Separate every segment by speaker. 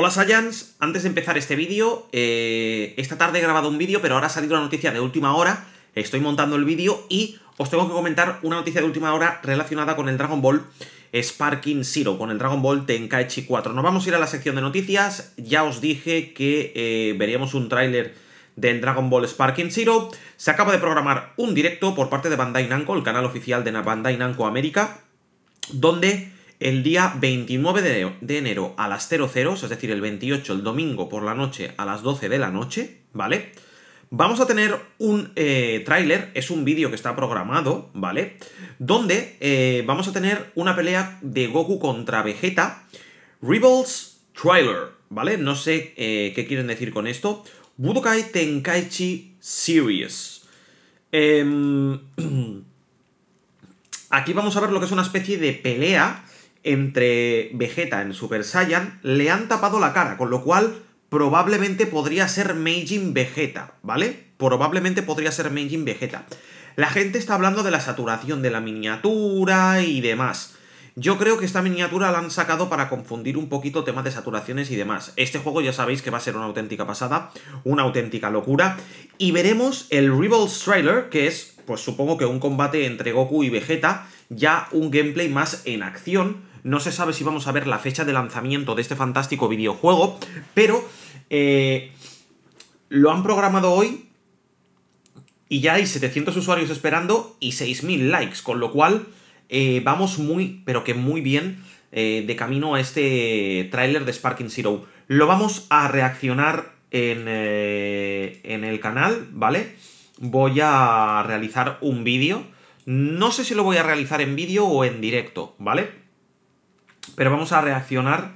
Speaker 1: Hola Saiyans, antes de empezar este vídeo, eh, esta tarde he grabado un vídeo, pero ahora ha salido una noticia de última hora, estoy montando el vídeo y os tengo que comentar una noticia de última hora relacionada con el Dragon Ball Sparking Zero, con el Dragon Ball Tenkaichi 4. Nos vamos a ir a la sección de noticias, ya os dije que eh, veríamos un tráiler del Dragon Ball Sparking Zero, se acaba de programar un directo por parte de Bandai Namco, el canal oficial de Bandai Namco América, donde el día 29 de enero, a las 00, es decir, el 28, el domingo por la noche a las 12 de la noche, ¿vale? Vamos a tener un trailer, eh, tráiler, es un vídeo que está programado, ¿vale? Donde eh, vamos a tener una pelea de Goku contra Vegeta, Rebels Trailer, ¿vale? No sé eh, qué quieren decir con esto. Budokai Tenkaichi Series. Em, aquí vamos a ver lo que es una especie de pelea entre Vegeta en Super Saiyan, le han tapado la cara, con lo cual probablemente podría ser Meijin Vegeta, ¿vale? Probablemente podría ser Meijin Vegeta. La gente está hablando de la saturación de la miniatura y demás. Yo creo que esta miniatura la han sacado para confundir un poquito temas de saturaciones y demás. Este juego ya sabéis que va a ser una auténtica pasada, una auténtica locura, y veremos el Rebels Trailer, que es, pues supongo que un combate entre Goku y Vegeta, ya un gameplay más en acción. No se sabe si vamos a ver la fecha de lanzamiento de este fantástico videojuego, pero eh, lo han programado hoy y ya hay 700 usuarios esperando y 6.000 likes, con lo cual eh, vamos muy, pero que muy bien eh, de camino a este trailer de Sparking Zero. Lo vamos a reaccionar en, eh, en el canal, ¿vale? Voy a realizar un vídeo. No sé si lo voy a realizar en vídeo o en directo, ¿vale? Pero vamos a reaccionar.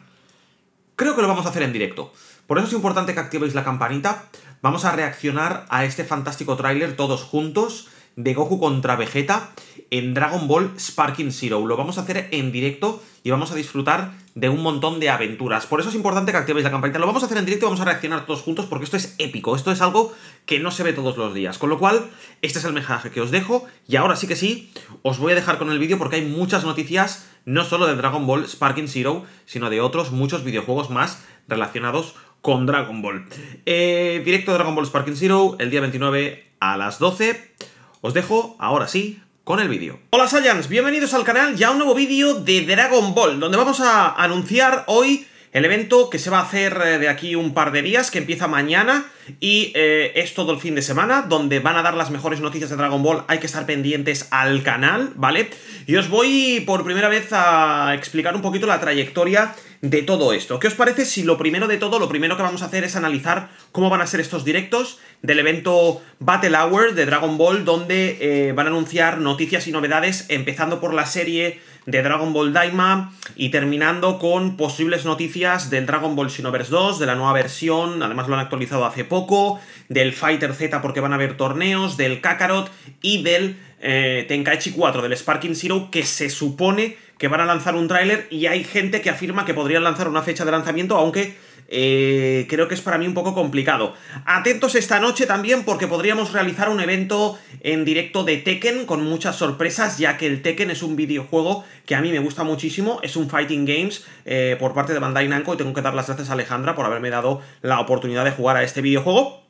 Speaker 1: Creo que lo vamos a hacer en directo. Por eso es importante que activéis la campanita. Vamos a reaccionar a este fantástico tráiler todos juntos de Goku contra Vegeta en Dragon Ball Sparking Zero. Lo vamos a hacer en directo y vamos a disfrutar de un montón de aventuras. Por eso es importante que activéis la campanita. Lo vamos a hacer en directo y vamos a reaccionar todos juntos porque esto es épico. Esto es algo que no se ve todos los días. Con lo cual, este es el mensaje que os dejo. Y ahora sí que sí, os voy a dejar con el vídeo porque hay muchas noticias, no solo de Dragon Ball Sparking Zero, sino de otros muchos videojuegos más relacionados con Dragon Ball. Eh, directo de Dragon Ball Sparking Zero, el día 29 a las 12. Os dejo ahora sí con el vídeo. Hola Saiyans, bienvenidos al canal Ya un nuevo vídeo de Dragon Ball, donde vamos a anunciar hoy el evento que se va a hacer eh, de aquí un par de días, que empieza mañana y eh, es todo el fin de semana, donde van a dar las mejores noticias de Dragon Ball, hay que estar pendientes al canal, ¿vale? Y os voy por primera vez a explicar un poquito la trayectoria de todo esto. ¿Qué os parece si lo primero de todo, lo primero que vamos a hacer es analizar cómo van a ser estos directos del evento Battle Hour de Dragon Ball, donde eh, van a anunciar noticias y novedades, empezando por la serie de Dragon Ball Daima y terminando con posibles noticias del Dragon Ball Xenoverse 2, de la nueva versión, además lo han actualizado hace poco, del Fighter Z porque van a haber torneos, del Kakarot y del eh, Tenkaichi 4, del Sparking Zero, que se supone que van a lanzar un tráiler y hay gente que afirma que podrían lanzar una fecha de lanzamiento, aunque eh, creo que es para mí un poco complicado. Atentos esta noche también porque podríamos realizar un evento en directo de Tekken con muchas sorpresas, ya que el Tekken es un videojuego que a mí me gusta muchísimo, es un Fighting Games eh, por parte de Bandai Namco y tengo que dar las gracias a Alejandra por haberme dado la oportunidad de jugar a este videojuego.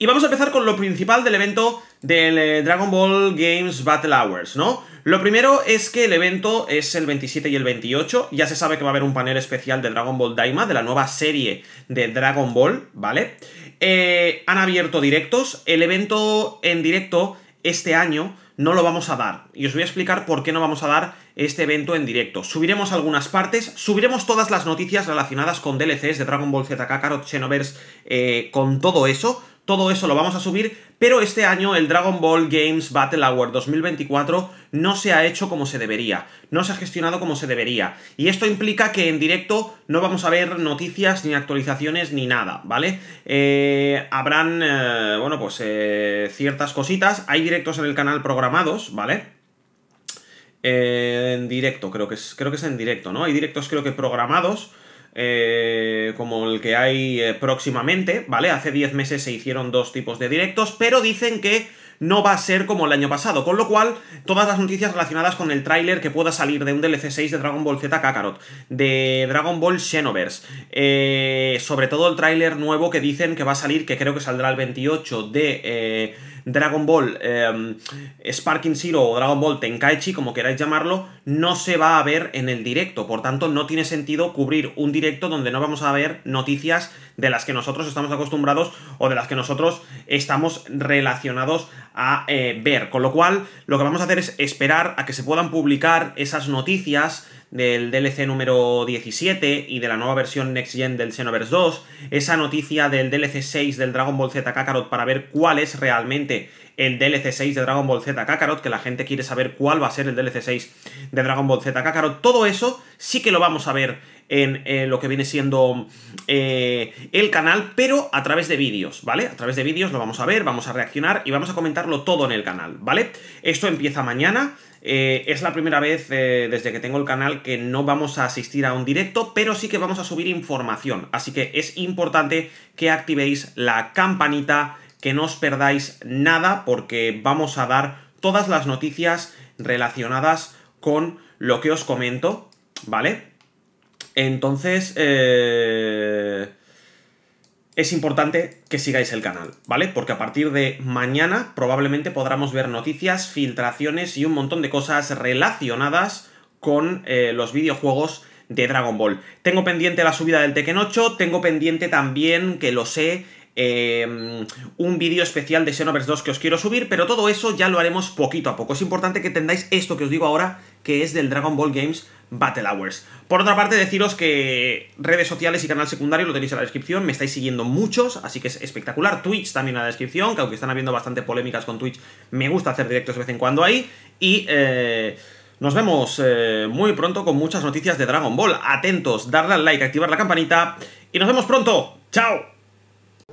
Speaker 1: Y vamos a empezar con lo principal del evento del eh, Dragon Ball Games Battle Hours, ¿no? Lo primero es que el evento es el 27 y el 28, ya se sabe que va a haber un panel especial de Dragon Ball Daima, de la nueva serie de Dragon Ball, ¿vale? Eh, han abierto directos, el evento en directo este año no lo vamos a dar. Y os voy a explicar por qué no vamos a dar este evento en directo. Subiremos algunas partes, subiremos todas las noticias relacionadas con DLCs de Dragon Ball Z Kakarot, Xenoverse, eh, con todo eso todo eso lo vamos a subir, pero este año el Dragon Ball Games Battle Hour 2024 no se ha hecho como se debería, no se ha gestionado como se debería. Y esto implica que en directo no vamos a ver noticias, ni actualizaciones, ni nada, ¿vale? Eh, habrán, eh, bueno, pues eh, ciertas cositas, hay directos en el canal programados, ¿vale? en directo, creo que, es, creo que es en directo, ¿no? Hay directos creo que programados eh, como el que hay eh, próximamente, ¿vale? Hace 10 meses se hicieron dos tipos de directos, pero dicen que no va a ser como el año pasado, con lo cual todas las noticias relacionadas con el tráiler que pueda salir de un DLC 6 de Dragon Ball Z Kakarot, de Dragon Ball Xenoverse, eh, sobre todo el tráiler nuevo que dicen que va a salir, que creo que saldrá el 28 de Dragon Ball em, Sparking Zero o Dragon Ball Tenkaichi, como queráis llamarlo, no se va a ver en el directo. Por tanto, no tiene sentido cubrir un directo donde no vamos a ver noticias de las que nosotros estamos acostumbrados o de las que nosotros estamos relacionados a eh, ver. Con lo cual, lo que vamos a hacer es esperar a que se puedan publicar esas noticias del DLC número 17 y de la nueva versión Next Gen del Xenoverse 2, esa noticia del DLC 6 del Dragon Ball Z Kakarot para ver cuál es realmente el DLC 6 de Dragon Ball Z Kakarot, que la gente quiere saber cuál va a ser el DLC 6 de Dragon Ball Z Kakarot. Todo eso sí que lo vamos a ver en, eh, lo que viene siendo eh, el canal, pero a través de vídeos, ¿vale? A través de vídeos lo vamos a ver, vamos a reaccionar y vamos a comentarlo todo en el canal, ¿vale? Esto empieza mañana. Eh, es la primera vez desde que tengo el canal que no vamos a asistir a un directo, pero sí que vamos a subir información. Así que es importante que activéis la campanita que no os perdáis nada porque vamos a dar todas las noticias relacionadas con lo que os comento, ¿vale? Entonces, eh, es importante que sigáis el canal, ¿vale? Porque a partir de mañana probablemente podremos ver noticias, filtraciones y un montón de cosas relacionadas con eh, los videojuegos de Dragon Ball. Tengo pendiente la subida del Tekken 8, tengo pendiente también, que lo sé, Em, un vídeo especial de Xenoverse 2 que os quiero subir, pero todo eso ya lo haremos poquito a poco. Es importante que tengáis esto que os digo ahora, que es del Dragon Ball Games Battle Hours. Por otra parte, deciros que redes sociales y canal secundario lo tenéis en la descripción, me estáis siguiendo muchos, así que es espectacular. Twitch también en la descripción, que aunque están habiendo bastante polémicas con Twitch, me gusta hacer directos de vez en cuando ahí. Y... Eh, nos vemos eh, muy pronto con muchas noticias de Dragon Ball. Atentos, darle al like, activar la campanita y nos vemos pronto. ¡Chao!